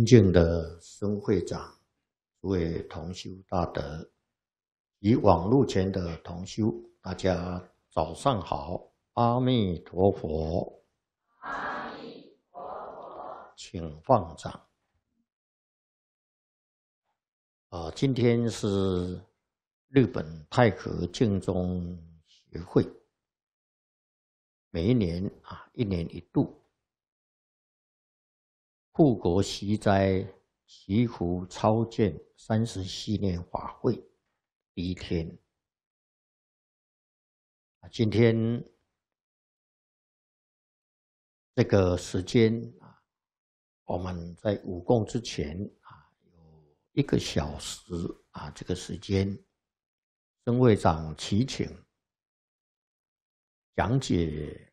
尊敬的孙会长，诸位同修大德，以往路前的同修，大家早上好，阿弥陀佛，阿弥陀佛，请放掌。啊，今天是日本太和敬宗协会每一年啊，一年一度。护国息灾祈福超荐三十系列法会第一天今天这个时间啊，我们在五供之前啊有一个小时啊，这个时间，曾会长祈请讲解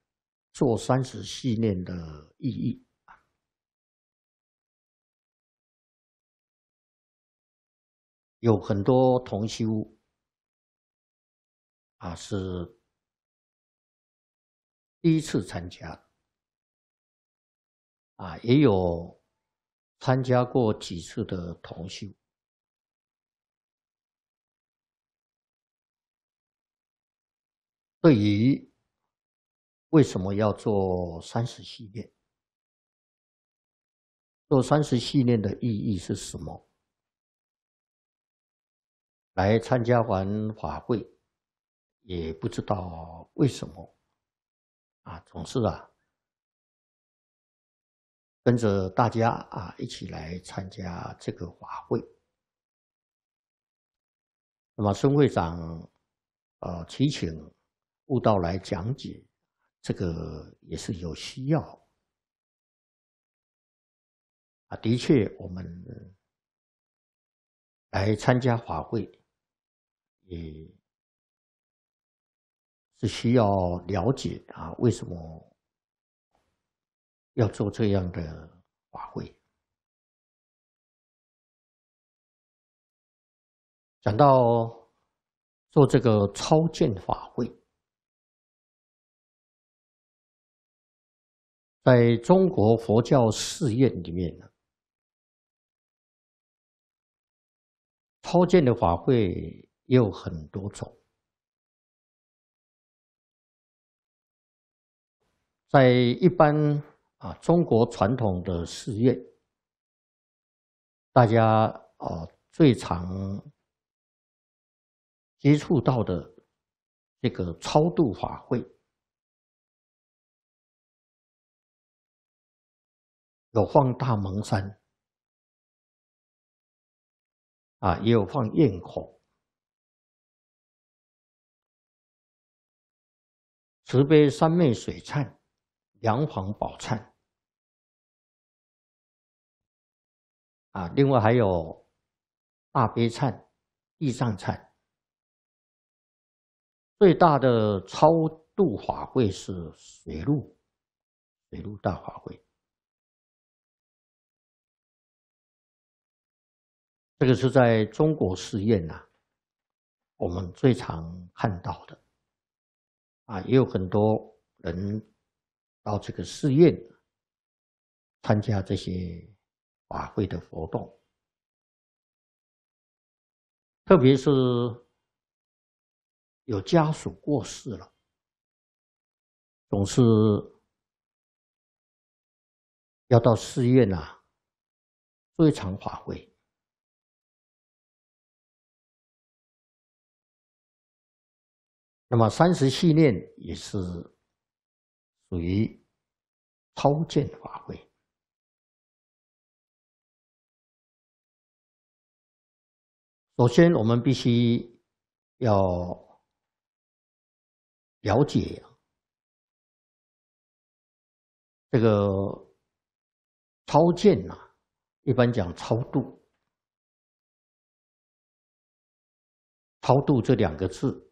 做三十系列的意义。有很多同修啊是第一次参加，啊也有参加过几次的同修。对于为什么要做三十系列，做三十系列的意义是什么？来参加完法会，也不知道为什么，啊，总是啊，跟着大家啊一起来参加这个法会。那么孙会长，呃，提请悟道来讲解，这个也是有需要。啊，的确，我们来参加法会。你是需要了解啊，为什么要做这样的法会？讲到做这个超见法会，在中国佛教寺院里面呢，超见的法会。也有很多种，在一般啊中国传统的寺院，大家啊最常接触到的这个超度法会，有放大蒙山，啊也有放焰火。慈悲三昧水忏、梁皇宝忏啊，另外还有大悲忏、地藏忏。最大的超度法会是水陆，水陆大法会。这个是在中国寺院呐，我们最常看到的。啊，也有很多人到这个寺院参加这些法会的活动，特别是有家属过世了，总是要到寺院呐做一场法会。那么，三十系念也是属于超荐法会。首先，我们必须要了解这个超荐呐，一般讲超度。超度这两个字。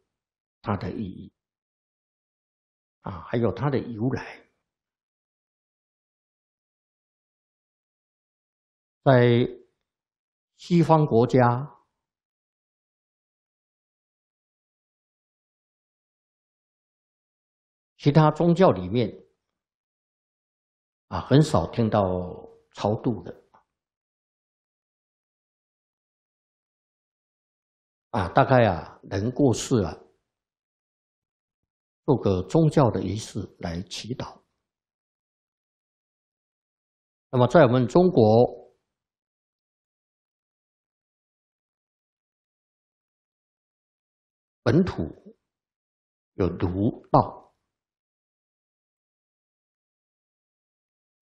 它的意义啊，还有它的由来，在西方国家、其他宗教里面啊，很少听到超度的啊，大概啊，人过世了。做个宗教的仪式来祈祷。那么，在我们中国本土有儒道，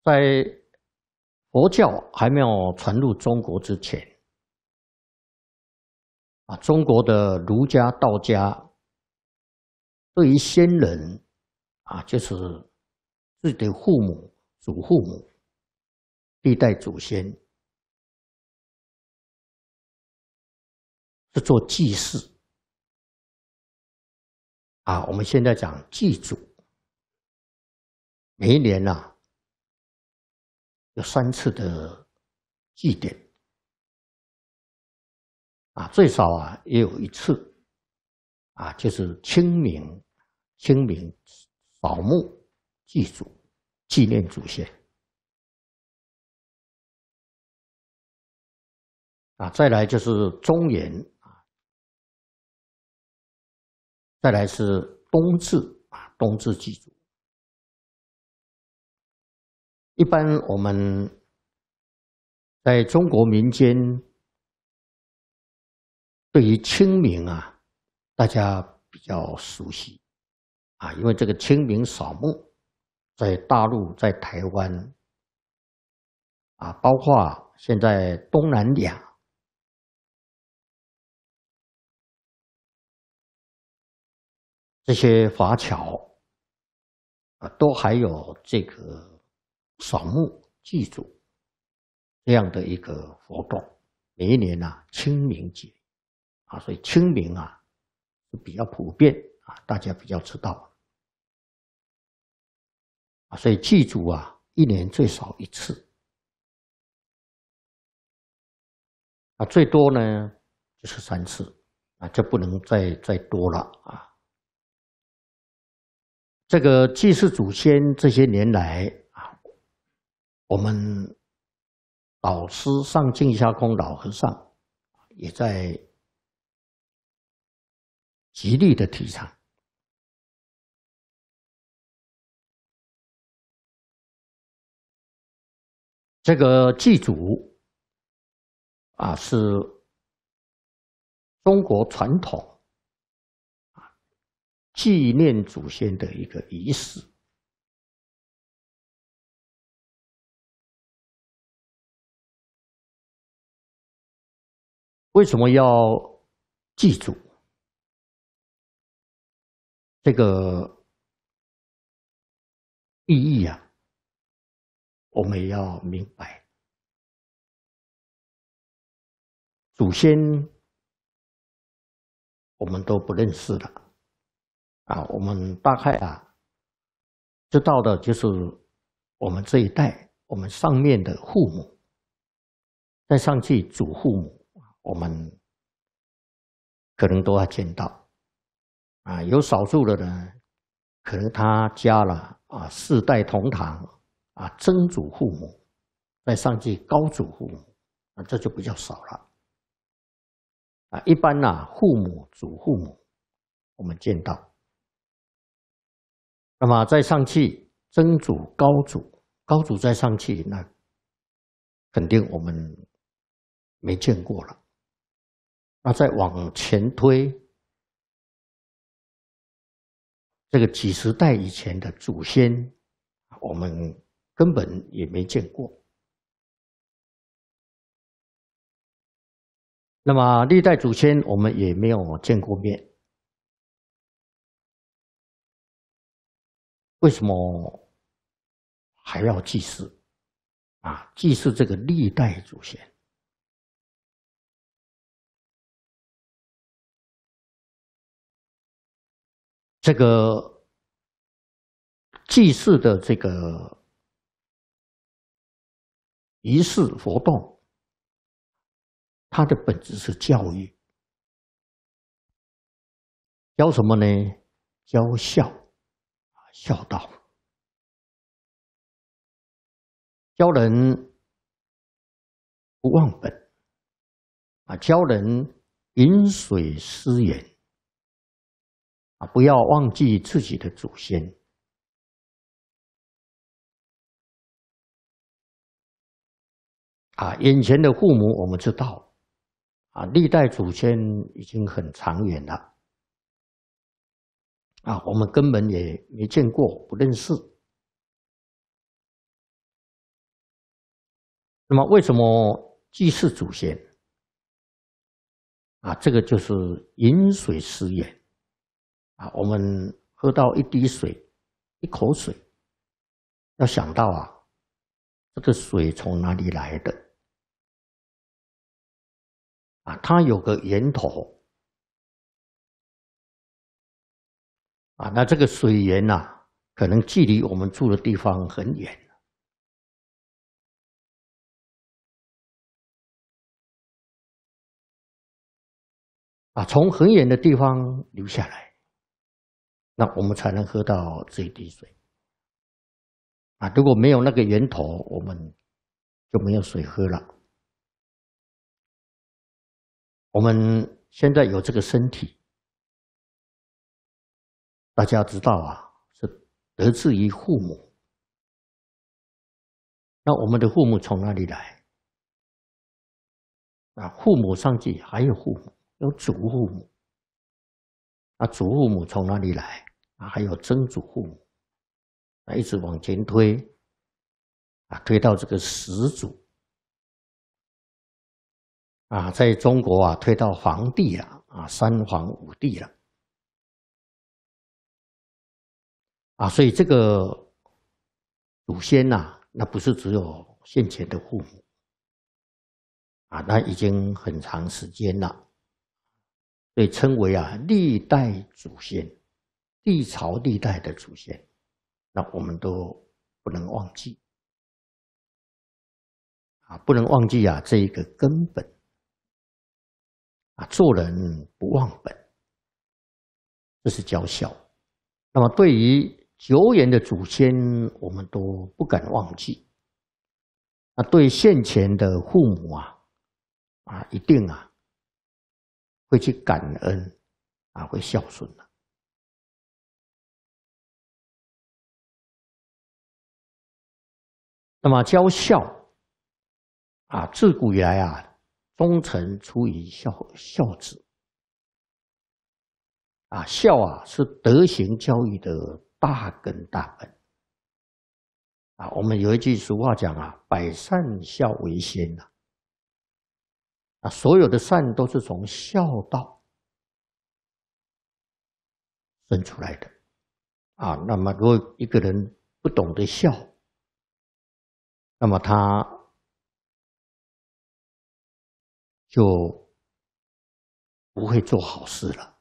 在佛教还没有传入中国之前，啊，中国的儒家道家。对于先人啊，就是对父母、祖父母、历代祖先，是做祭祀啊。我们现在讲祭祖，每一年呐有三次的祭典啊，最少啊也有一次啊，就是清明。清明扫墓祭祖，纪念祖先。啊，再来就是中原啊，再来是冬至啊，冬至祭祖。一般我们在中国民间，对于清明啊，大家比较熟悉。啊，因为这个清明扫墓，在大陆、在台湾，啊，包括现在东南亚这些华侨，啊，都还有这个扫墓祭祖这样的一个活动。每一年呢，清明节，啊，所以清明啊，是比较普遍啊，大家比较知道。所以祭祖啊，一年最少一次。啊，最多呢就是三次，啊，就不能再再多了啊。这个祭祀祖先，这些年来啊，我们老师上净下空老和尚也在极力的提倡。这个祭祖啊，是中国传统啊，纪念祖先的一个仪式。为什么要祭祖？这个意义啊，我们也要明白，祖先我们都不认识了，啊，我们大概啊知道的就是我们这一代，我们上面的父母，再上去祖父母，我们可能都要见到，啊，有少数的人，可能他家了啊，四代同堂。啊，曾祖父母，在上去高祖父母，啊，这就比较少了。啊，一般呢，父母、祖父母，我们见到。那么再上去曾祖、高祖，高祖再上去，那肯定我们没见过了。那再往前推，这个几十代以前的祖先，我们。根本也没见过，那么历代祖先我们也没有见过面，为什么还要祭祀？啊，祭祀这个历代祖先，这个祭祀的这个。仪式活动，它的本质是教育。教什么呢？教孝啊，孝道。教人不忘本啊，教人饮水思源啊，不要忘记自己的祖先。啊，眼前的父母我们知道，啊，历代祖先已经很长远了，啊，我们根本也没见过，不认识。那么为什么祭祀祖先？啊，这个就是饮水思源，啊，我们喝到一滴水、一口水，要想到啊，这个水从哪里来的？它有个源头啊，那这个水源呐，可能距离我们住的地方很远啊，从很远的地方流下来，那我们才能喝到这一滴水啊。如果没有那个源头，我们就没有水喝了。我们现在有这个身体，大家知道啊，是得自于父母。那我们的父母从哪里来？啊，父母上去还有父母，有祖父母。啊，祖父母从哪里来？啊，还有曾祖父母，啊，一直往前推，啊，推到这个始祖。啊，在中国啊，推到皇帝了啊，三皇五帝了，啊，所以这个祖先呐，那不是只有现前的父母，啊，那已经很长时间了，被称为啊历代祖先，历朝历代的祖先，那我们都不能忘记，啊，不能忘记啊这一个根本。啊，做人不忘本，这是教孝。那么，对于久远的祖先，我们都不敢忘记。那对现前的父母啊，啊，一定啊，会去感恩，啊，会孝顺的。那么，教孝啊，自古以来啊。忠臣出于孝孝子。啊，孝啊是德行教育的大根大本。啊，我们有一句俗话讲啊，百善孝为先呐。啊，所有的善都是从孝道生出来的。啊，那么如果一个人不懂得孝，那么他。就不会做好事了。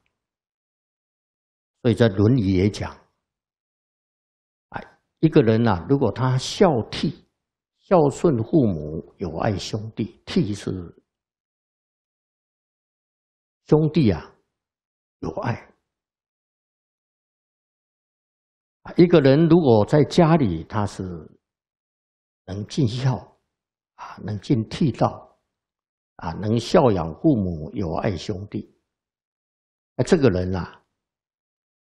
所以在《论语》也讲，哎，一个人呐，如果他孝悌、孝顺父母、友爱兄弟，悌是兄弟啊，友爱。一个人如果在家里他是能尽孝，啊，能尽悌道。啊，能孝养父母，友爱兄弟。那这个人啊，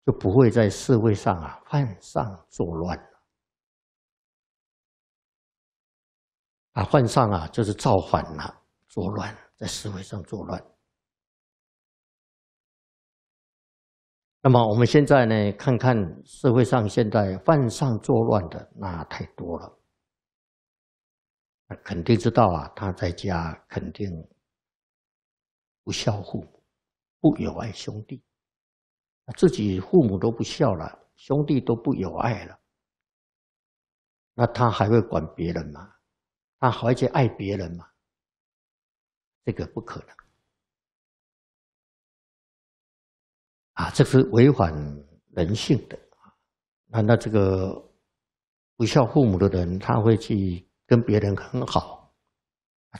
就不会在社会上啊犯上作乱了。啊，犯上啊，就是造反了，作乱，在社会上作乱。那么我们现在呢，看看社会上现在犯上作乱的那太多了。肯定知道啊！他在家肯定不孝父母，不友爱兄弟。自己父母都不孝了，兄弟都不友爱了，那他还会管别人吗？他还去爱别人吗？这个不可能啊！这是违反人性的啊！那那这个不孝父母的人，他会去？跟别人很好，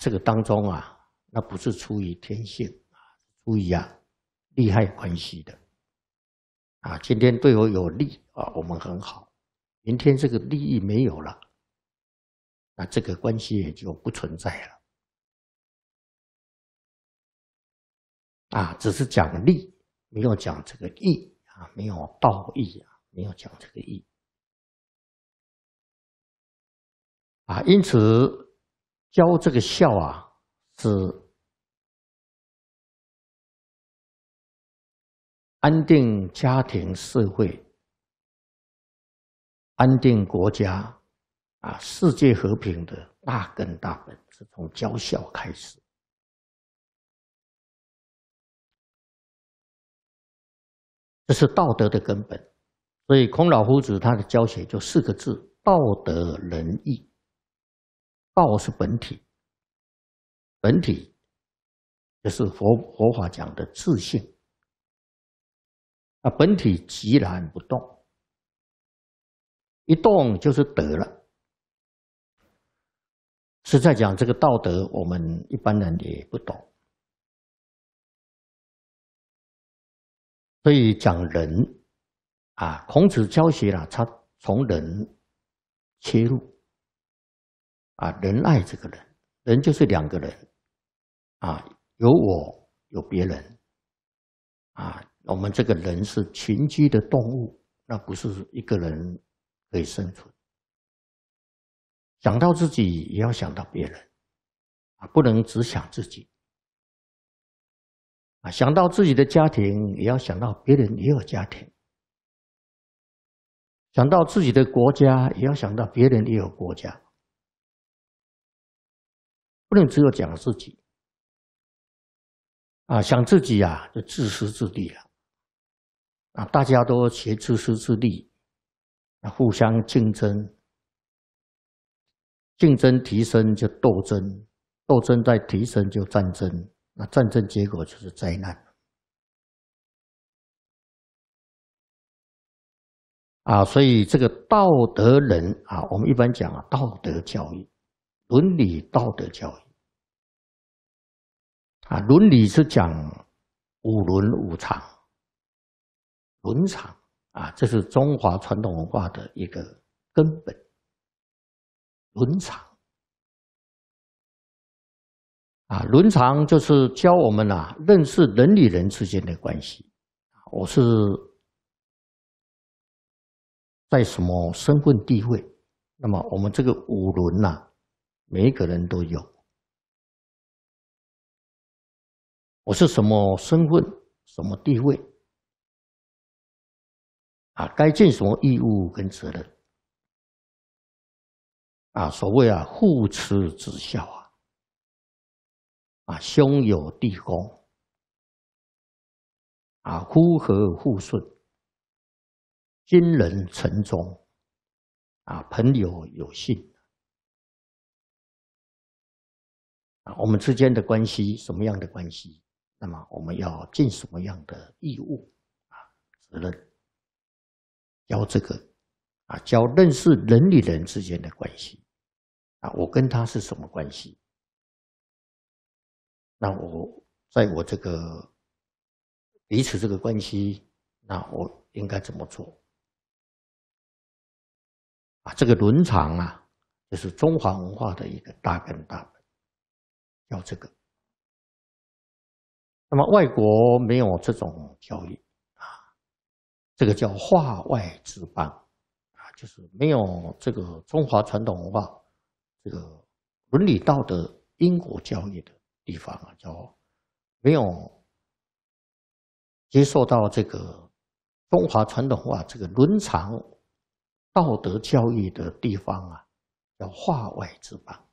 这个当中啊，那不是出于天性啊，出于啊利害关系的，啊，今天对我有利啊，我们很好，明天这个利益没有了，那这个关系也就不存在了，啊，只是讲利，没有讲这个义啊，没有道义啊，没有讲这个义。啊，因此，教这个孝啊，是安定家庭、社会、安定国家、啊，世界和平的大根大本，是从教孝开始。这是道德的根本。所以，孔老夫子他的教学就四个字：道德仁义。道是本体，本体也是佛佛法讲的自性。那本体寂然不动，一动就是德了，是在讲这个道德。我们一般人也不懂，所以讲人啊，孔子教学了，他从人切入。啊，仁爱这个人，人就是两个人，啊，有我，有别人，啊，我们这个人是群居的动物，那不是一个人可以生存。想到自己也要想到别人，啊，不能只想自己。啊，想到自己的家庭也要想到别人也有家庭，想到自己的国家也要想到别人也有国家。不能只有讲自己啊，想自己啊，就自私自利了啊！大家都学自私自利，那互相竞争，竞争提升就斗争，斗争再提升就战争，那战争结果就是灾难。啊，所以这个道德人啊，我们一般讲啊，道德教育。伦理道德教育啊，伦理是讲五伦五常，伦常啊，这是中华传统文化的一个根本。伦常啊，伦常就是教我们啊，认识人与人之间的关系。我是，在什么身份地位？那么我们这个五伦呐？每一个人都有。我是什么身份、什么地位？啊，该尽什么义务跟责任？啊，所谓啊，父慈子孝啊，啊，兄友弟恭，啊，夫和妇顺，亲人诚忠，啊，朋友有信。啊，我们之间的关系什么样的关系？那么我们要尽什么样的义务啊？责任，教这个啊，教认识人与人之间的关系啊，我跟他是什么关系？那我在我这个彼此这个关系，那我应该怎么做？啊，这个伦常啊，就是中华文化的一个大根大。要这个，那么外国没有这种教育啊，这个叫化外之邦啊，就是没有这个中华传统文化这个伦理道德因果教育的地方啊，叫没有接受到这个中华传统文化这个伦常道德教育的地方啊，叫化外之邦。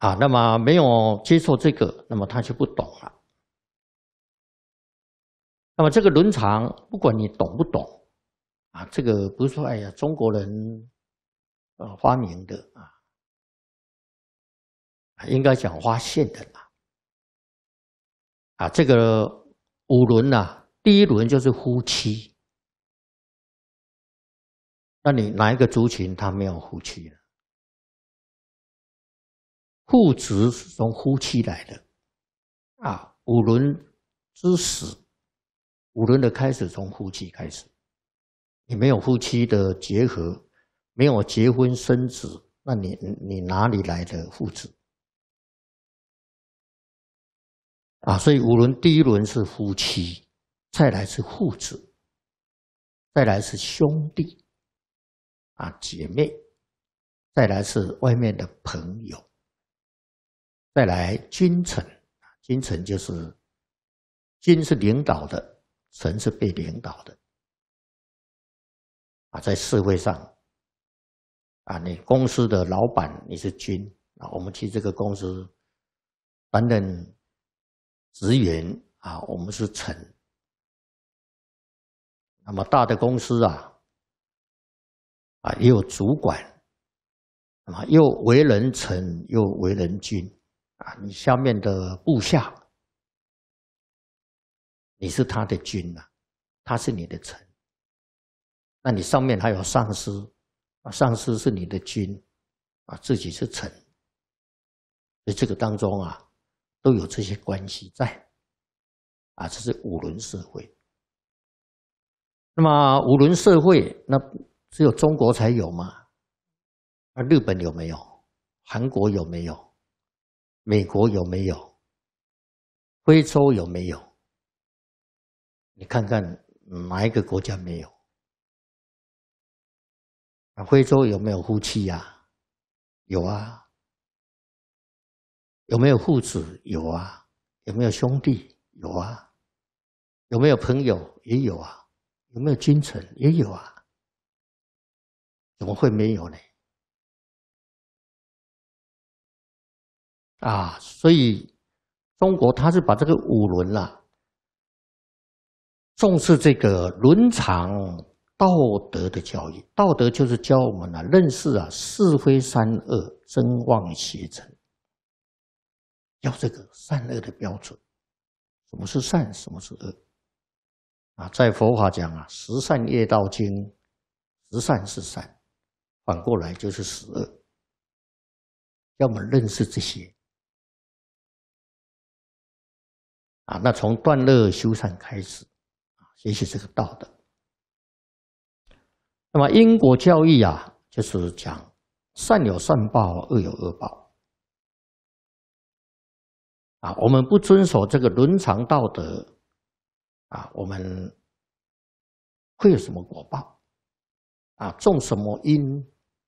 啊，那么没有接受这个，那么他就不懂了。那么这个伦常，不管你懂不懂，啊，这个不是说哎呀中国人，呃发明的啊，应该讲发现的啦。啊，这个五轮呐，第一轮就是夫妻。那你哪一个族群他没有夫妻呢？父子是从夫妻来的，啊，五轮之始，五轮的开始从夫妻开始。你没有夫妻的结合，没有结婚生子，那你你哪里来的父子？啊，所以五轮第一轮是夫妻，再来是父子，再来是兄弟，啊，姐妹，再来是外面的朋友。再来，君臣啊，君臣就是，君是领导的，臣是被领导的。啊，在社会上，啊，你公司的老板你是君啊，我们去这个公司，等等，职员啊，我们是臣。那么大的公司啊，啊，也有主管，那么又为人臣，又为人君。啊，你下面的部下，你是他的君呐，他是你的臣。那你上面还有上司，啊，上司是你的君，啊，自己是臣。在这个当中啊，都有这些关系在，啊，这是五伦社会。那么五伦社会，那只有中国才有吗？啊，日本有没有？韩国有没有？美国有没有？非洲有没有？你看看哪一个国家没有？啊，非洲有没有夫妻呀？有啊。有没有父子？有啊。有没有兄弟？有啊。有没有朋友？也有啊。有没有君臣？也有啊。怎么会没有呢？啊，所以中国它是把这个五伦啦，重视这个伦常道德的教育。道德就是教我们啊，认识啊是非善恶、真妄邪正，要这个善恶的标准。什么是善，什么是恶？啊，在佛法讲啊，十善业道经，十善是善，反过来就是十恶。要么认识这些。啊，那从断乐修善开始，啊，学习这个道德。那么因果交易啊，就是讲善有善报，恶有恶报。啊，我们不遵守这个伦常道德，啊，我们会有什么果报？啊，种什么因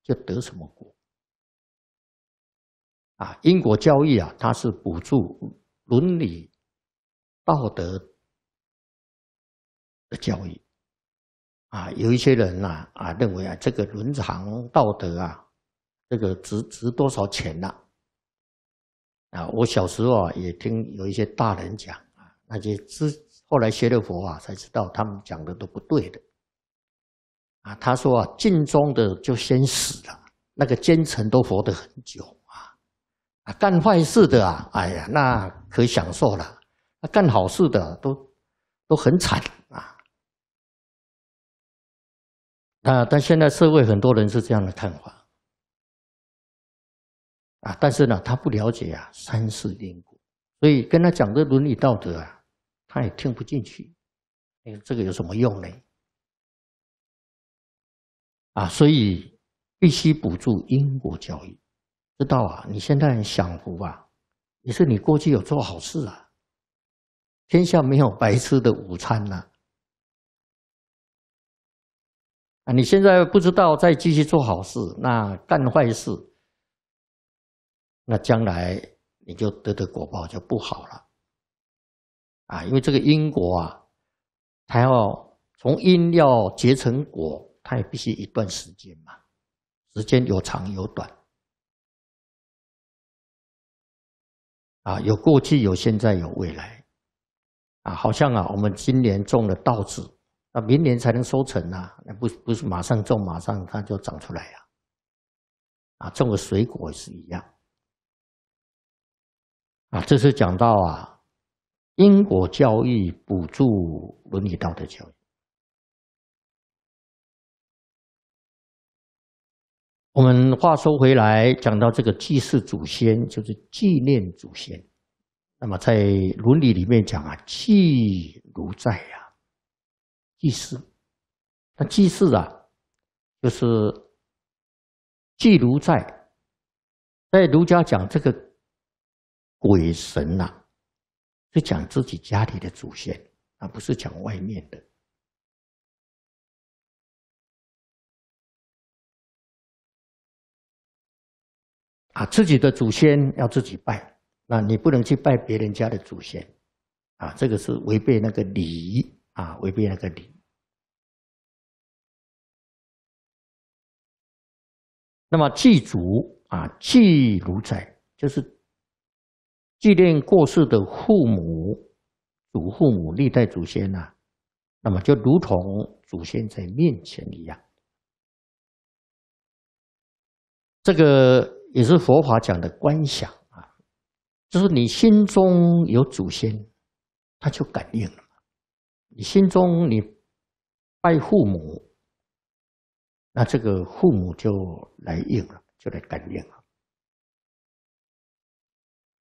就得什么果。啊，因果交易啊，它是补助伦理。道德的教育啊，有一些人呐啊，认为啊，这个伦常道德啊，这个值值多少钱呐、啊，我小时候啊也听有一些大人讲啊，那些之后来学了佛啊，才知道他们讲的都不对的。啊，他说啊，尽忠的就先死了，那个奸臣都活的很久啊，啊，干坏事的啊，哎呀，那可享受了。他干好事的都都很惨啊！啊，但现在社会很多人是这样的看法啊！但是呢，他不了解啊，三世因果，所以跟他讲这伦理道德啊，他也听不进去。哎，这个有什么用呢？啊，所以必须补助因果教育，知道啊？你现在享福吧，也是你过去有做好事啊。天下没有白吃的午餐呐！啊，你现在不知道再继续做好事，那干坏事，那将来你就得的果报就不好了。啊，因为这个因果啊，它要从因要结成果，它也必须一段时间嘛，时间有长有短。啊，有过去，有现在，有未来。啊，好像啊，我们今年种了稻子，那明年才能收成啊，那不不是马上种，马上它就长出来呀。啊，种个水果也是一样。啊，这是讲到啊，因果教育补助伦理道德教育。我们话说回来，讲到这个祭祀祖先，就是纪念祖先。那么在伦理里面讲啊，祭如在呀，祭祀，那祭祀啊，就是祭如在，在儒家讲这个鬼神呐，是讲自己家里的祖先，而不是讲外面的啊，自己的祖先要自己拜。那你不能去拜别人家的祖先，啊，这个是违背那个礼啊，违背那个礼。那么祭祖啊，祭如在，就是祭奠过世的父母、祖父母、历代祖先啊，那么就如同祖先在面前一样。这个也是佛法讲的观想。就是你心中有祖先，他就感应了嘛。你心中你拜父母，那这个父母就来应了，就来感应了。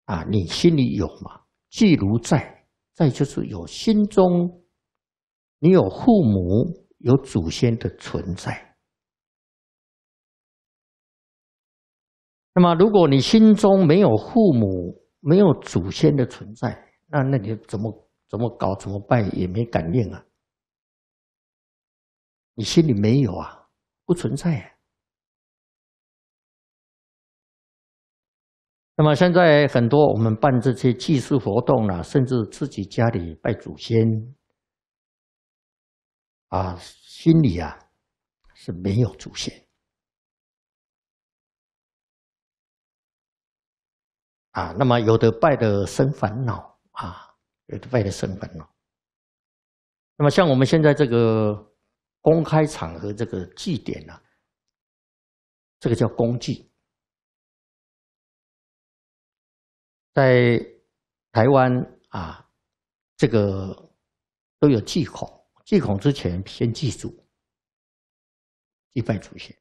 啊，你心里有嘛？既如在，在就是有心中，你有父母、有祖先的存在。那么，如果你心中没有父母，没有祖先的存在，那那你怎么怎么搞？怎么办也没感应啊？你心里没有啊，不存在那么现在很多我们办这些祭祀活动啊，甚至自己家里拜祖先啊，心里啊是没有祖先。啊，那么有的拜的生烦恼啊，有的拜的生烦恼。那么像我们现在这个公开场合这个祭典呢，这个叫公祭。在台湾啊，这个都有祭孔，祭孔之前先祭祖，一拜祖先。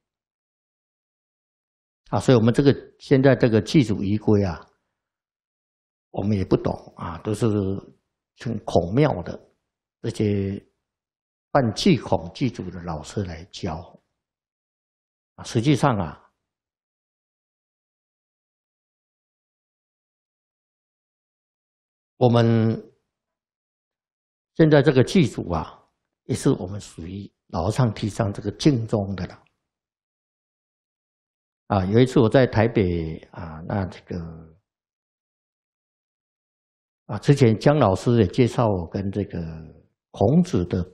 啊，所以我们这个现在这个祭祖仪规啊。我们也不懂啊，都是从孔庙的这些办祭孔祭祖的老师来教实际上啊，我们现在这个祭祖啊，也是我们属于老上提倡这个敬宗的了啊。有一次我在台北啊，那这个。啊，之前姜老师也介绍我跟这个孔子的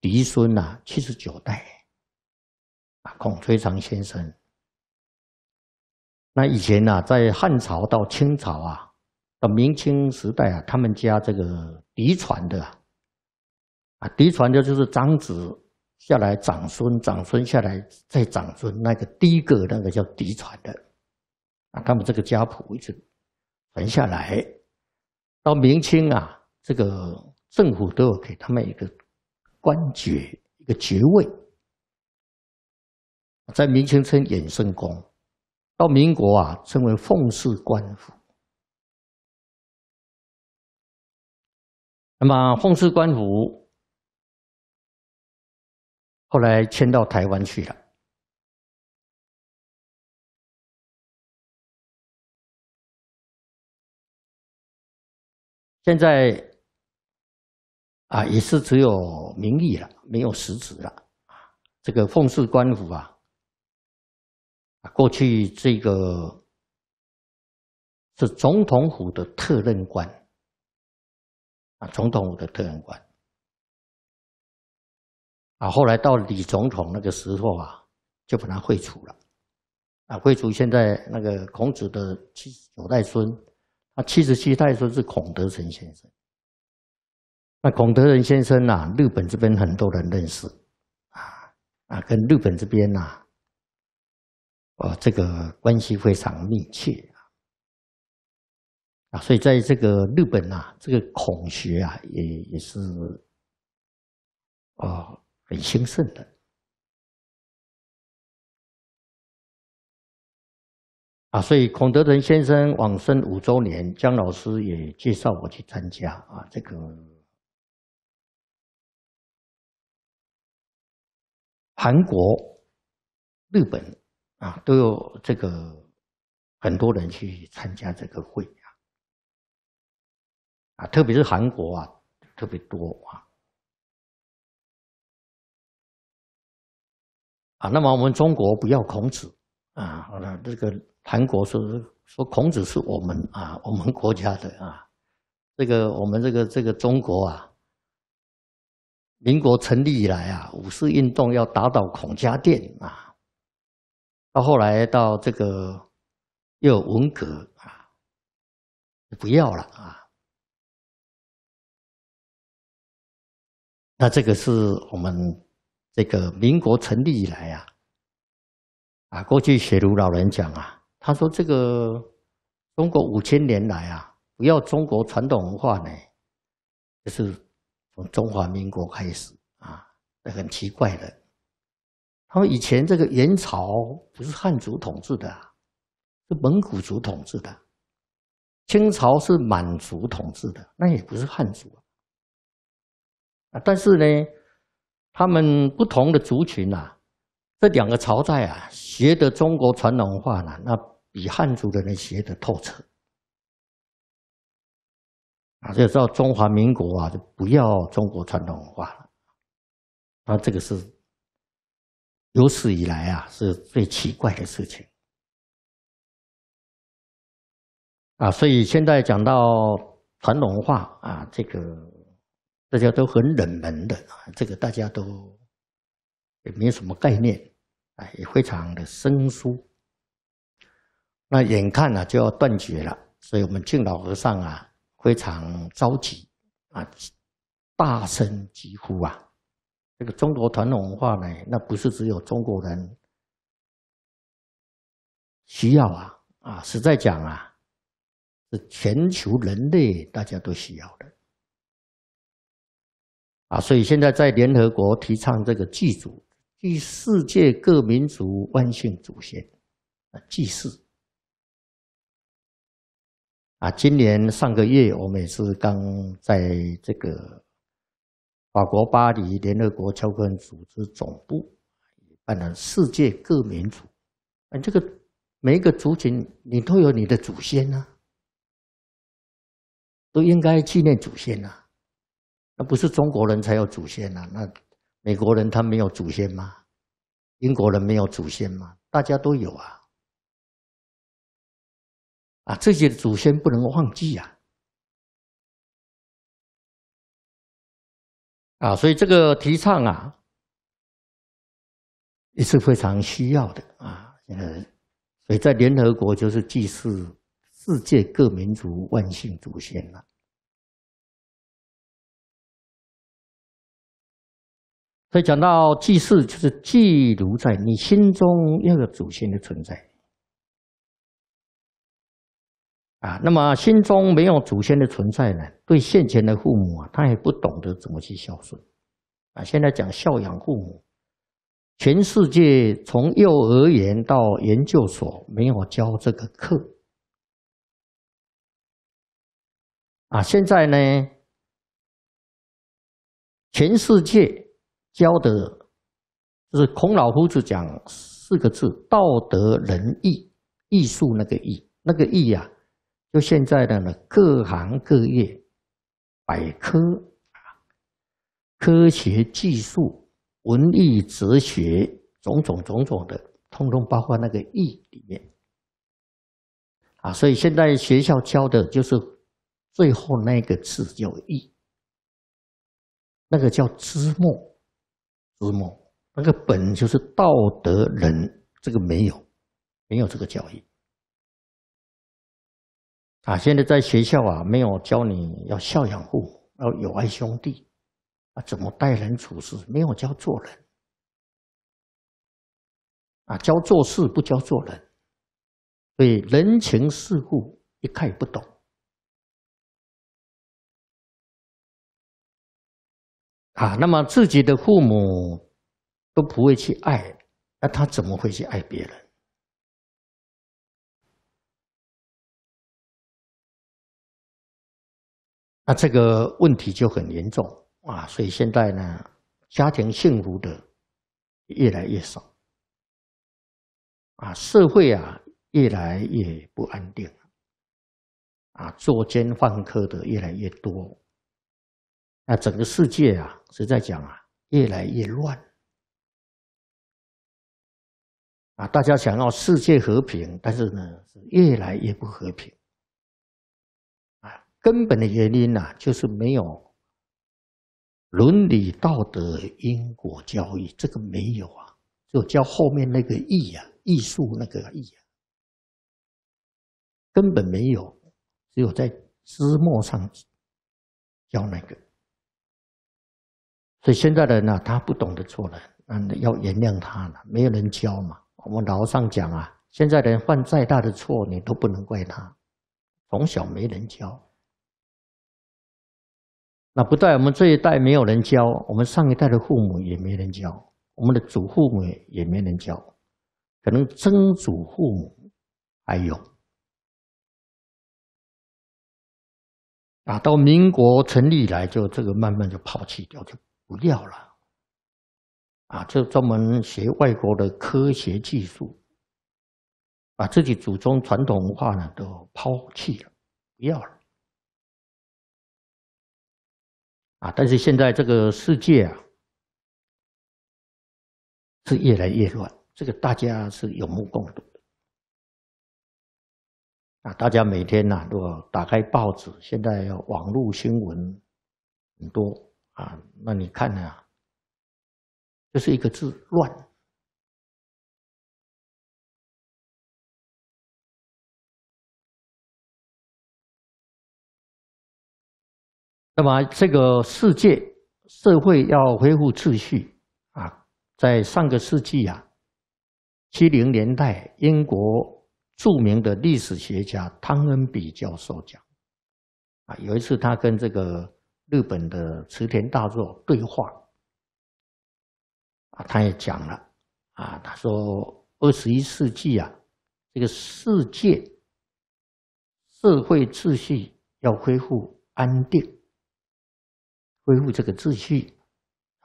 嫡孙呐，七十九代啊，孔垂长先生。那以前呐，在汉朝到清朝啊，到明清时代啊，他们家这个嫡传的啊，嫡传的就是长子下来长孙，长孙下来再长孙，那个第一个那个叫嫡传的啊，他们这个家谱一直传下来。到明清啊，这个政府都有给他们一个官爵、一个爵位，在明清称衍圣公，到民国啊称为奉祀官府。那么奉祀官府后来迁到台湾去了。现在啊，也是只有名义了，没有实质了啊。这个奉祀官府啊，过去这个是总统府的特任官啊，总统府的特任官啊，后来到李总统那个时候啊，就把他废除了啊，废除现在那个孔子的七九代孙。啊，七十七，时候是孔德成先生。那孔德成先生啊，日本这边很多人认识，啊啊，跟日本这边呐，哦，这个关系非常密切啊。啊，所以在这个日本呐，这个孔学啊，也也是，啊，很兴盛的。啊，所以孔德成先生往生五周年，江老师也介绍我去参加啊。这个韩国、日本啊，都有这个很多人去参加这个会啊。啊，特别是韩国啊，特别多啊。啊，那么我们中国不要孔子啊，好了，这个。韩国说说孔子是我们啊，我们国家的啊，这个我们这个这个中国啊，民国成立以来啊，五四运动要打倒孔家店啊，到后来到这个又有文革啊，不要了啊。那这个是我们这个民国成立以来啊，啊，过去雪庐老人讲啊。他说：“这个中国五千年来啊，不要中国传统文化呢，就是从中华民国开始啊，很奇怪的。他们以前这个元朝不是汉族统治的，是蒙古族统治的；清朝是满族统治的，那也不是汉族啊。但是呢，他们不同的族群啊。”这两个朝代啊，学的中国传统文化呢，那……”比汉族的人学的透彻啊！就知道中华民国啊，就不要中国传统文化了。啊，这个是有史以来啊，是最奇怪的事情。啊，所以现在讲到传统文化啊，这个大家都很冷门的，这个大家都也没有什么概念，哎，也非常的生疏。那眼看呢就要断绝了，所以我们敬老和尚啊非常着急啊，大声疾呼啊！这个中国传统文化呢，那不是只有中国人需要啊啊，实在讲啊，是全球人类大家都需要的啊，所以现在在联合国提倡这个祭祖，祭世界各民族万姓祖先啊，祭祀。啊，今年上个月，我们也是刚在这个法国巴黎联合国教科文组织总部办了世界各民族。啊，这个每一个族群，你都有你的祖先啊，都应该纪念祖先啊。那不是中国人才有祖先啊？那美国人他没有祖先吗？英国人没有祖先吗？大家都有啊。啊，自己的祖先不能忘记呀！啊，所以这个提倡啊，也是非常需要的啊。现在，所以在联合国就是祭祀世界各民族万姓祖先了。所以讲到祭祀，就是记录在你心中要有祖先的存在。啊，那么心中没有祖先的存在呢？对现前的父母啊，他也不懂得怎么去孝顺。啊，现在讲孝养父母，全世界从幼儿园到研究所没有教这个课。啊，现在呢，全世界教的，就是孔老夫子讲四个字：道德仁义，艺术那个义，那个义呀。就现在的呢，各行各业、百科、科学技术、文艺、哲学，种种种种的，通通包括那个义里面啊。所以现在学校教的就是最后那个字叫义，那个叫知末知末，那个本就是道德仁，这个没有，没有这个教义。啊，现在在学校啊，没有教你要孝养父母，要有爱兄弟，啊，怎么待人处事？没有教做人，啊，教做事不教做人，所以人情世故一概不懂。啊，那么自己的父母都不会去爱，那他怎么会去爱别人？那这个问题就很严重啊！所以现在呢，家庭幸福的越来越少，啊，社会啊越来越不安定，啊，作奸犯科的越来越多，那整个世界啊，实在讲啊，越来越乱，啊，大家想要世界和平，但是呢，是越来越不和平。根本的原因啊，就是没有伦理道德、因果交易，这个没有啊。就教后面那个义呀，艺术那个义啊，根本没有，只有在字墨上教那个。所以现在的人呢，他不懂得做人，那要原谅他了。没有人教嘛。我们老上讲啊，现在人犯再大的错，你都不能怪他，从小没人教。那不在我们这一代没有人教，我们上一代的父母也没人教，我们的祖父母也没人教，可能曾祖父母还有。啊，到民国成立以来，就这个慢慢就抛弃掉，就不要了，啊，就专门学外国的科学技术，把自己祖宗传统文化呢都抛弃了，不要了。啊！但是现在这个世界啊，是越来越乱，这个大家是有目共睹的。啊，大家每天呐，如果打开报纸，现在网络新闻很多啊，那你看啊，就是一个字乱。那么，这个世界社会要恢复秩序啊，在上个世纪啊，七零年代，英国著名的历史学家汤恩比教授讲啊，有一次他跟这个日本的池田大作对话啊，他也讲了啊，他说二十一世纪啊，这个世界社会秩序要恢复安定。恢复这个秩序，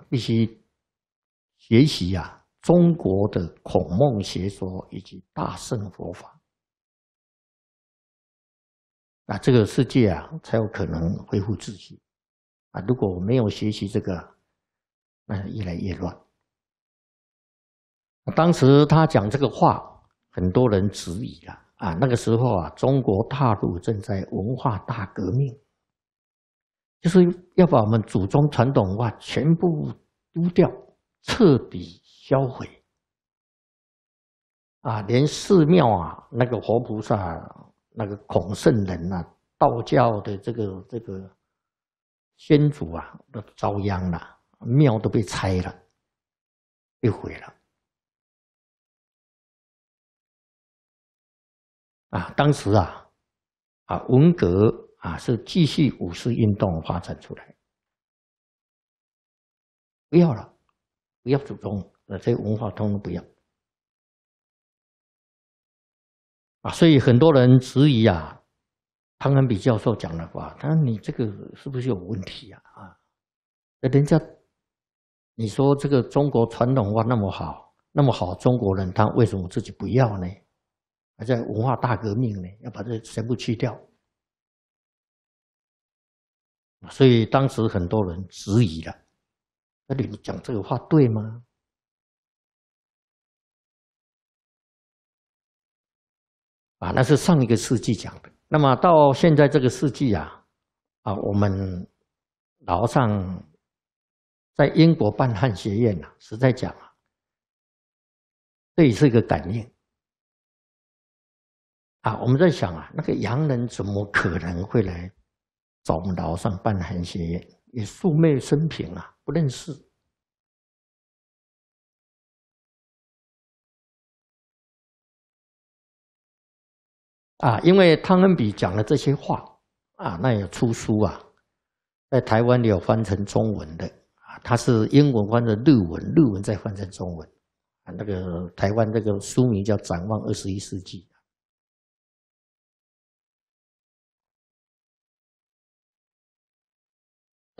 必须学习呀中国的孔孟学说以及大圣佛法，那这个世界啊才有可能恢复秩序啊！如果我没有学习这个，那越来越乱。当时他讲这个话，很多人质疑了啊。那个时候啊，中国大陆正在文化大革命。就是要把我们祖宗传统文化全部丢掉，彻底销毁，啊，连寺庙啊，那个活菩萨，那个孔圣人呐，道教的这个这个先祖啊，都遭殃了，庙都被拆了，被毁了，啊，当时啊，啊，文革。啊，是继续五四运动发展出来，不要了，不要祖宗，呃，这文化通通不要。啊，所以很多人质疑啊，汤恩比教授讲的话，他说：“你这个是不是有问题啊？啊，人家你说这个中国传统化那么好，那么好，中国人他为什么自己不要呢？还在文化大革命呢，要把这全部去掉。所以当时很多人质疑了，那你们讲这个话对吗？啊，那是上一个世纪讲的。那么到现在这个世纪啊，啊，我们老尚在英国办汉学院呐，实在讲啊，这也是个感应啊。我们在想啊，那个洋人怎么可能会来？到我们岛上办的很鲜也素昧生平啊，不认识啊。因为汤恩比讲了这些话啊，那也出书啊，在台湾有翻成中文的啊，他是英文翻成日文，日文再翻成中文啊。那个台湾这个书名叫《展望二十一世纪》。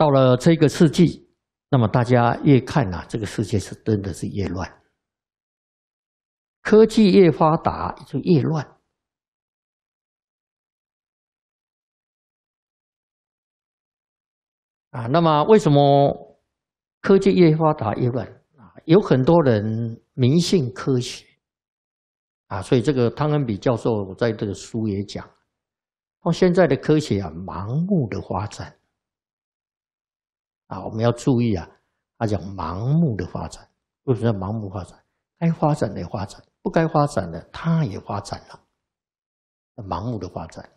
到了这个世纪，那么大家越看呐，这个世界是真的是越乱，科技越发达就越乱啊。那么为什么科技越发达越乱啊？有很多人迷信科学啊，所以这个汤恩比教授在这个书也讲，现在的科学啊盲目的发展。啊，我们要注意啊！他讲盲目的发展，为什么要盲目发展？该发展的发展，不该发展的他也发展了。盲目的发展，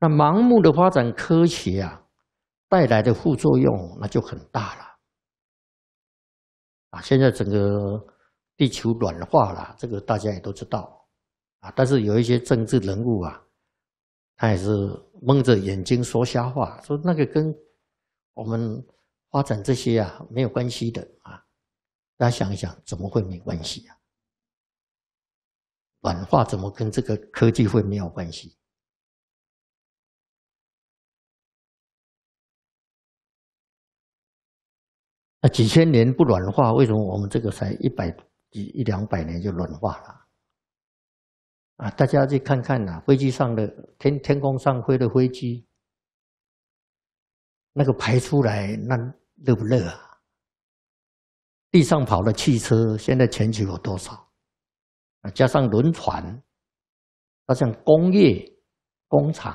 那盲目的发展科学啊，带来的副作用那就很大了。啊，现在整个地球暖化了，这个大家也都知道。啊，但是有一些政治人物啊，他也是蒙着眼睛说瞎话，说那个跟。我们发展这些啊，没有关系的啊！大家想一想，怎么会没关系啊？软化怎么跟这个科技会没有关系？那几千年不软化，为什么我们这个才一百几一两百年就软化了？啊，大家去看看呐，飞机上的天天空上飞的飞机。那个排出来，那热不热啊？地上跑的汽车，现在全球有多少啊？加上轮船，加上工业工厂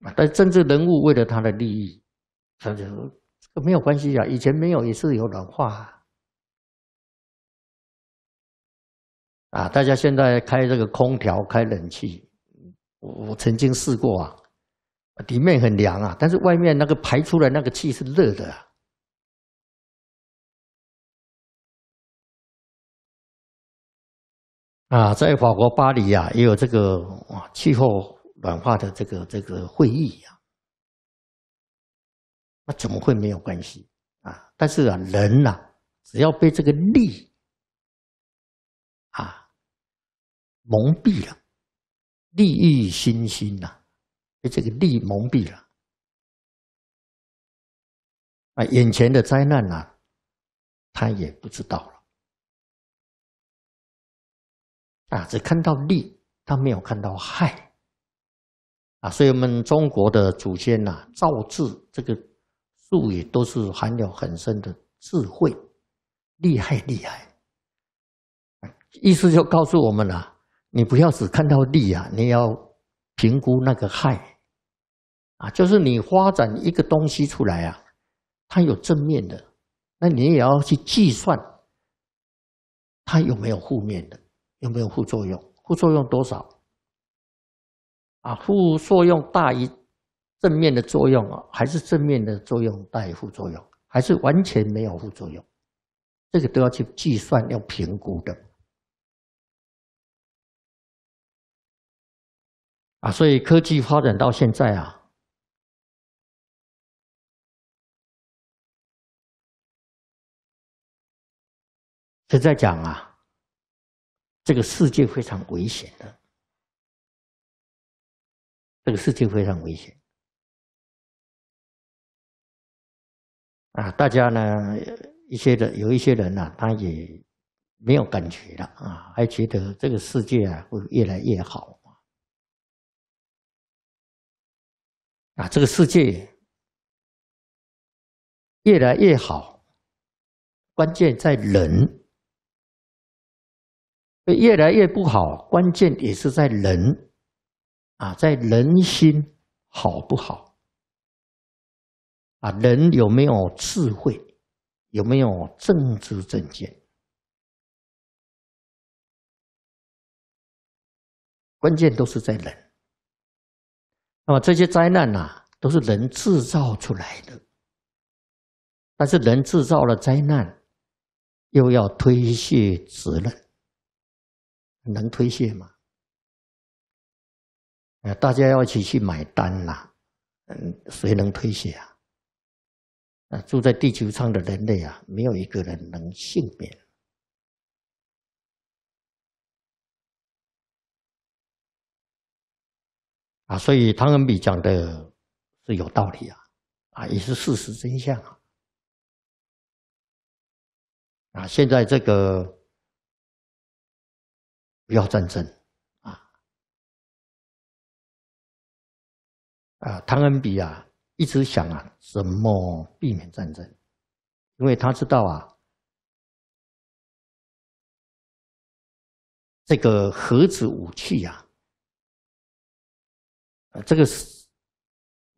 啊！但政治人物为了他的利益，他就这个没有关系啊。以前没有也是有冷化啊！啊，大家现在开这个空调，开冷气。我曾经试过啊，里面很凉啊，但是外面那个排出来那个气是热的啊。啊，在法国巴黎呀，也有这个哇气候暖化的这个这个会议呀，那怎么会没有关系啊？但是啊，人呐，只要被这个利啊蒙蔽了。利欲熏心呐，被这个利蒙蔽了啊！眼前的灾难呐，他也不知道了啊，只看到利，他没有看到害啊！所以，我们中国的祖先呐，造字这个术语都是含有很深的智慧，厉害厉害！意思就告诉我们了。你不要只看到利啊，你要评估那个害，啊，就是你发展一个东西出来啊，它有正面的，那你也要去计算它有没有负面的，有没有副作用，副作用多少？啊，副作用大于正面的作用啊，还是正面的作用大于副作用，还是完全没有副作用？这个都要去计算，要评估的。啊，所以科技发展到现在啊，是在讲啊，这个世界非常危险的。这个世界非常危险。啊，大家呢，一些人有一些人啊，他也没有感觉了啊，还觉得这个世界啊会越来越好。啊，这个世界越来越好，关键在人；，越来越不好，关键也是在人，啊，在人心好不好？啊，人有没有智慧？有没有正知正见？关键都是在人。那么这些灾难呐，都是人制造出来的。但是人制造了灾难，又要推卸责任，能推卸吗？大家要一起去买单呐！嗯，谁能推卸啊？啊，住在地球上的人类啊，没有一个人能幸免。啊，所以汤恩比讲的是有道理啊，啊，也是事实真相啊。啊，现在这个不要战争啊，啊，汤恩比啊一直想啊，怎么避免战争，因为他知道啊，这个核子武器呀。这个是，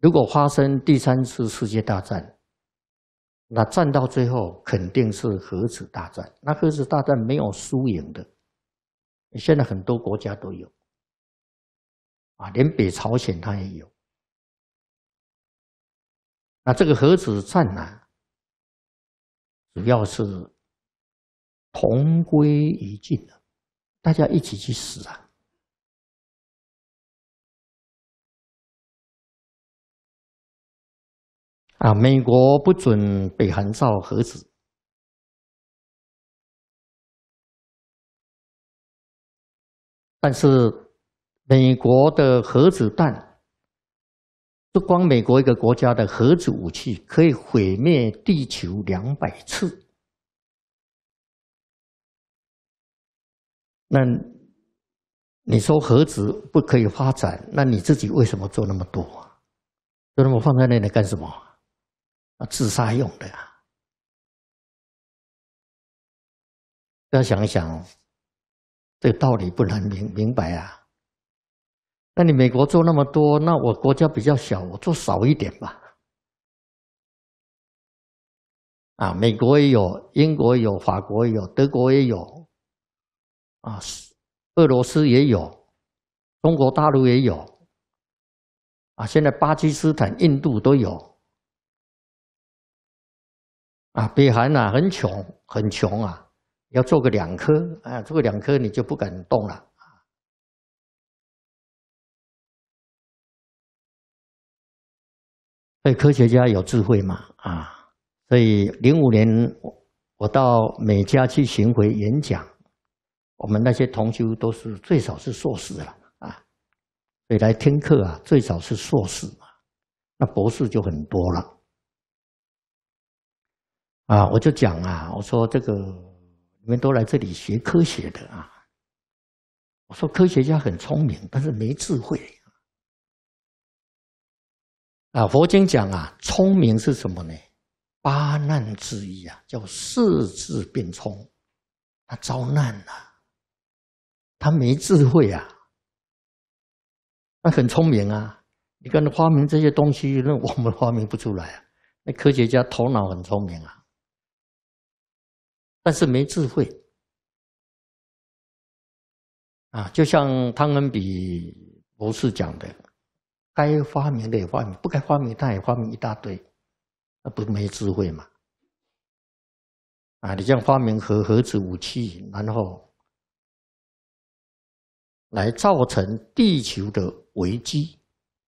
如果发生第三次世界大战，那战到最后肯定是核子大战。那核子大战没有输赢的，现在很多国家都有，啊，连北朝鲜它也有。那这个核子战呢，主要是同归于尽了，大家一起去死啊！啊，美国不准北韩造核子，但是美国的核子弹，不光美国一个国家的核子武器可以毁灭地球两百次。那你说核子不可以发展？那你自己为什么做那么多？啊？那么放在那里干什么？自杀用的呀！要想一想，这个道理不难明明白啊。那你美国做那么多，那我国家比较小，我做少一点吧。啊，美国也有，英国有，法国也有，德国也有，啊，俄罗斯也有，中国大陆也有，啊，现在巴基斯坦、印度都有。啊，北韩呐，很穷，很穷啊！要做个两颗，啊，做个两颗你就不敢动了啊！所以科学家有智慧嘛，啊！所以零五年我我到美加去巡回演讲，我们那些同修都是最少是硕士了啊！所以来听课啊，最少是硕士嘛，那博士就很多了。啊，我就讲啊，我说这个你们都来这里学科学的啊。我说科学家很聪明，但是没智慧。啊，佛经讲啊，聪明是什么呢？八难之一啊，叫四智变聪，他遭难了，他没智慧啊，他很聪明啊。你看发明这些东西，那我们发明不出来啊。那科学家头脑很聪明啊。但是没智慧啊！就像汤恩比博士讲的，该发明的也发明，不该发明他也发明一大堆，那不是没智慧嘛？啊，你像发明核核子武器，然后来造成地球的危机，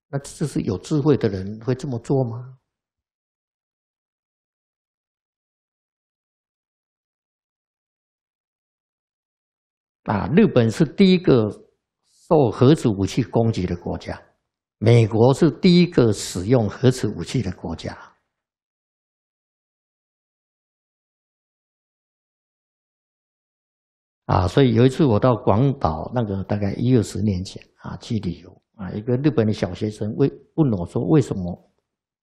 那这是有智慧的人会这么做吗？啊，日本是第一个受核子武器攻击的国家，美国是第一个使用核子武器的国家。啊，所以有一次我到广岛那个大概一二十年前啊去旅游啊，一个日本的小学生问问我说，为什么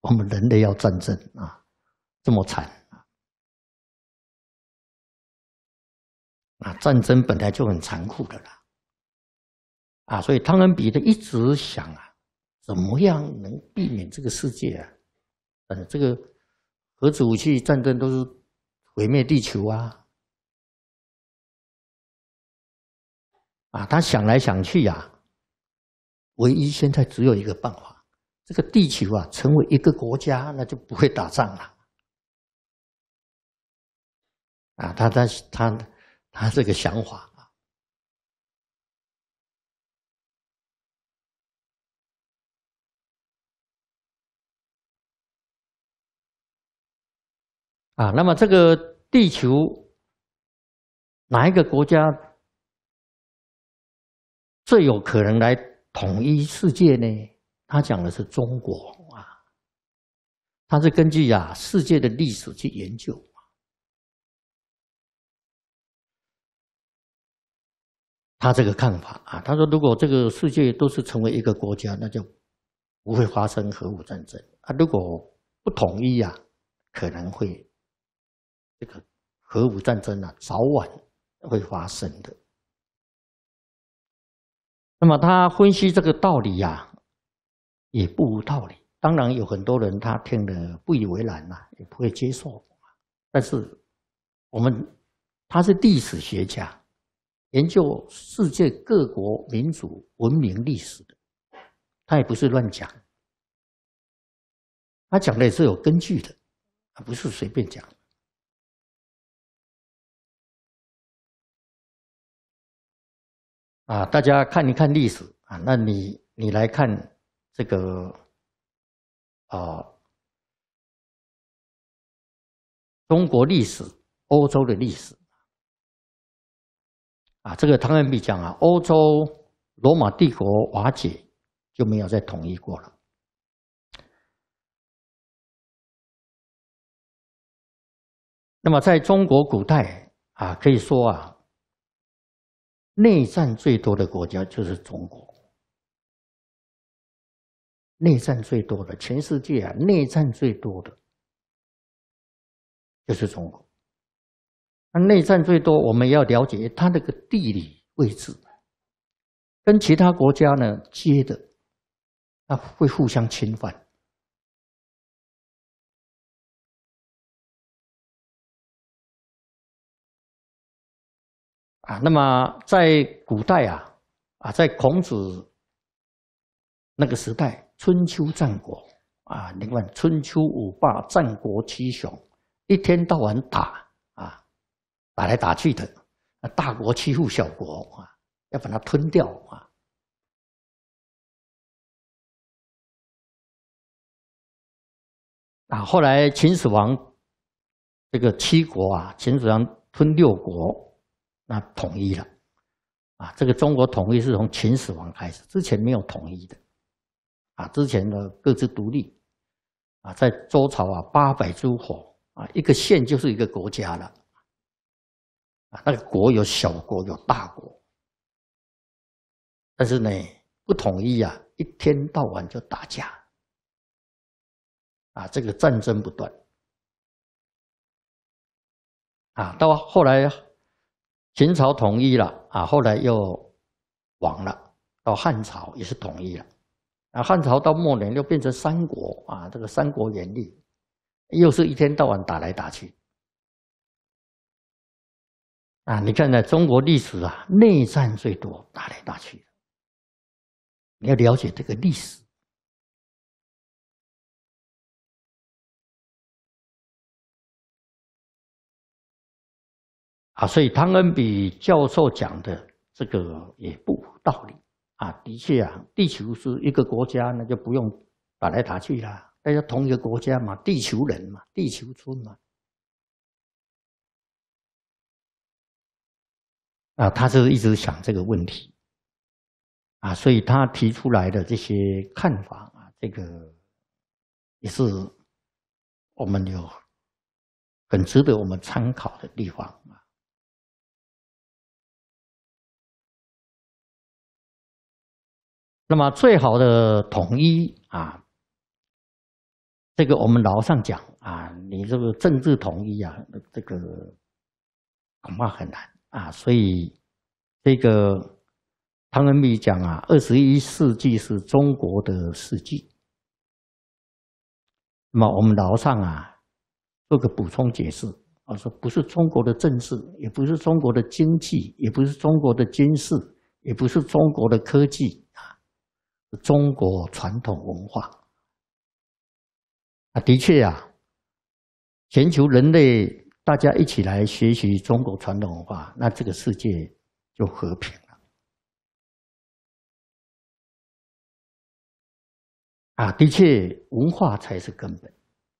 我们人类要战争啊，这么惨？啊，战争本来就很残酷的啦，啊，所以汤恩比他一直想啊，怎么样能避免这个世界啊，嗯，这个核子武器战争都是毁灭地球啊，啊，他想来想去啊，唯一现在只有一个办法，这个地球啊成为一个国家，那就不会打仗了，啊，他他他。他这个想法啊，啊，那么这个地球哪一个国家最有可能来统一世界呢？他讲的是中国啊，他是根据呀世界的历史去研究。他这个看法啊，他说：“如果这个世界都是成为一个国家，那就不会发生核武战争啊。如果不统一呀，可能会这个核武战争啊，早晚会发生的。”那么他分析这个道理呀，也不无道理。当然有很多人他听的不以为然呐，也不会接受但是我们他是历史学家。研究世界各国民主文明历史的，他也不是乱讲，他讲的也是有根据的，不是随便讲啊，大家看一看历史啊，那你你来看这个，啊，中国历史、欧洲的历史。啊，这个汤恩比讲啊，欧洲罗马帝国瓦解就没有再统一过了。那么在中国古代啊，可以说啊，内战最多的国家就是中国。内战最多的，全世界啊，内战最多的，就是中国。那内战最多，我们要了解它那个地理位置，跟其他国家呢接的，它会互相侵犯。啊，那么在古代啊，啊，在孔子那个时代，春秋战国啊，你看春秋五霸，战国七雄，一天到晚打。打来打去的，啊，大国欺负小国啊，要把它吞掉啊！啊，后来秦始皇这个七国啊，秦始皇吞六国，那统一了啊！这个中国统一是从秦始皇开始，之前没有统一的啊，之前的各自独立啊，在周朝啊，八百诸侯啊，一个县就是一个国家了。那个国有小国有大国，但是呢不统一啊，一天到晚就打架，啊，这个战争不断，啊，到后来秦朝统一了，啊，后来又亡了，到汉朝也是统一了，啊，汉朝到末年又变成三国啊，这个三国演义又是一天到晚打来打去。啊，你看呢？中国历史啊，内战最多，打来打去你要了解这个历史啊，所以汤恩比教授讲的这个也不无道理啊。的确啊，地球是一个国家，那就不用打来打去了。大家同一个国家嘛，地球人嘛，地球村嘛。啊，他是一直想这个问题，啊，所以他提出来的这些看法啊，这个也是我们有很值得我们参考的地方啊。那么最好的统一啊，这个我们老上讲啊，你这个政治统一啊，这个恐怕很难。啊，所以这个唐人米讲啊，二十一世纪是中国的世纪。那么我们楼上啊，做个补充解释啊，说不是中国的政治，也不是中国的经济，也不是中国的军事，也不是中国的科技啊，中国传统文化。啊，的确啊，全球人类。大家一起来学习中国传统文化，那这个世界就和平了。啊，的确，文化才是根本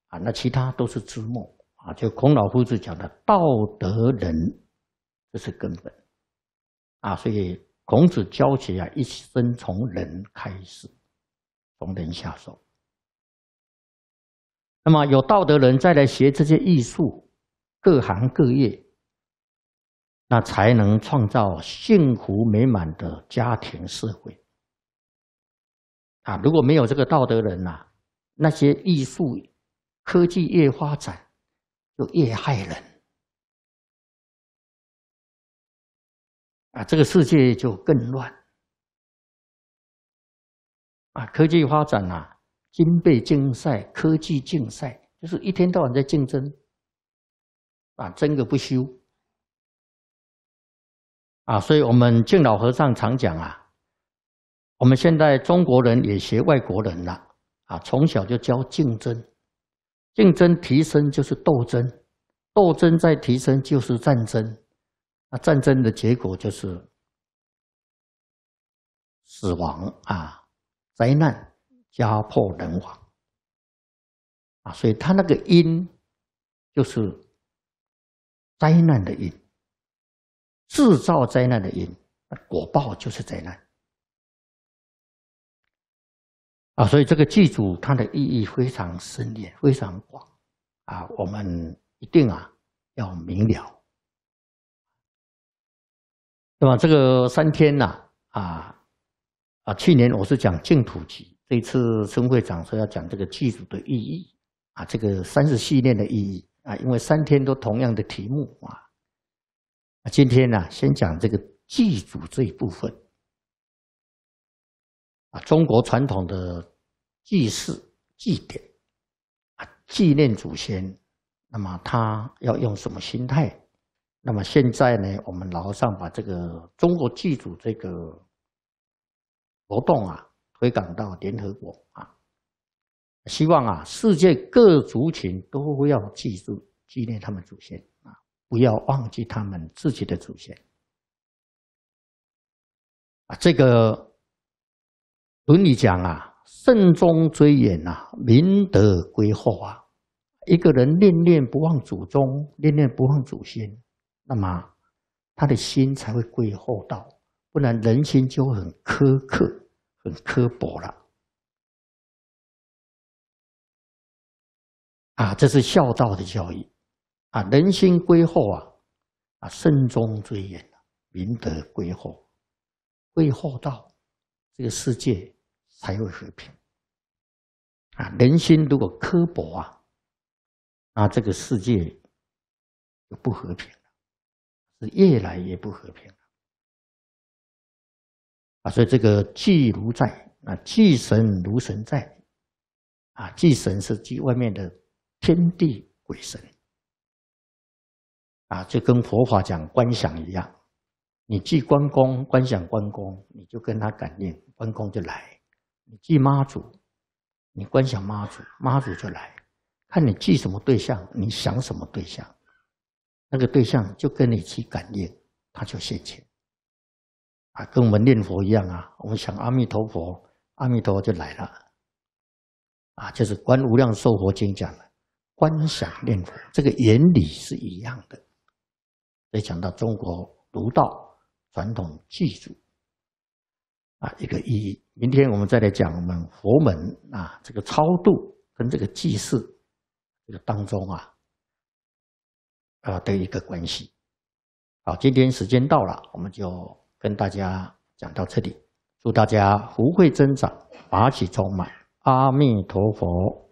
啊，那其他都是枝末啊。就孔老夫子讲的“道德仁”，这是根本啊。所以孔子教学啊，一生从仁开始，从人下手。那么有道德人再来学这些艺术。各行各业，那才能创造幸福美满的家庭社会。啊，如果没有这个道德人呐，那些艺术、科技越发展，就越害人。啊，这个世界就更乱。啊，科技发展啊，金备竞赛、科技竞赛，就是一天到晚在竞争。啊，争个不休啊！所以，我们敬老和尚常讲啊，我们现在中国人也学外国人了啊，从小就教竞争，竞争提升就是斗争，斗争再提升就是战争，那战争的结果就是死亡啊，灾难，家破人亡啊！所以，他那个因就是。灾难的因，制造灾难的因，果报就是灾难啊！所以这个祭祖它的意义非常深远，非常广啊，我们一定啊要明了。那么这个三天呐、啊，啊啊，去年我是讲净土集，这一次孙会长说要讲这个祭祖的意义啊，这个三十系列的意义。啊，因为三天都同样的题目啊。今天呢，先讲这个祭祖这一部分。啊，中国传统的祭祀祭典啊，纪念祖先，那么他要用什么心态？那么现在呢，我们老上把这个中国祭祖这个活动啊，推广到联合国啊。希望啊，世界各族群都要记住、纪念他们祖先啊，不要忘记他们自己的祖先。啊，这个伦理讲啊，慎终追远呐，明德归厚啊。一个人念念不忘祖宗，念念不忘祖先，那么他的心才会归厚道，不然人心就很苛刻、很刻薄了。啊，这是孝道的教育，啊，人心归厚啊，啊，慎终追远明德归厚，归厚道，这个世界才会和平。啊，人心如果刻薄啊，啊，这个世界就不和平了，是越来越不和平了。啊，所以这个既如在，啊，既神如神在，啊，既神是祭外面的。天地鬼神，啊，就跟佛法讲观想一样，你祭关公，观想关公，你就跟他感应，关公就来；你祭妈祖，你观想妈祖，妈祖就来。看你记什么对象，你想什么对象，那个对象就跟你去感应，他就现前。啊，跟我们念佛一样啊，我们想阿弥陀佛，阿弥陀佛就来了。啊，就是《观无量寿佛经》讲的。观想念佛这个原理是一样的，以讲到中国儒道传统祭祖啊一个意义。明天我们再来讲我们佛门啊这个超度跟这个祭祀这个当中啊啊的一个关系。好，今天时间到了，我们就跟大家讲到这里。祝大家福慧增长，法喜充满。阿弥陀佛。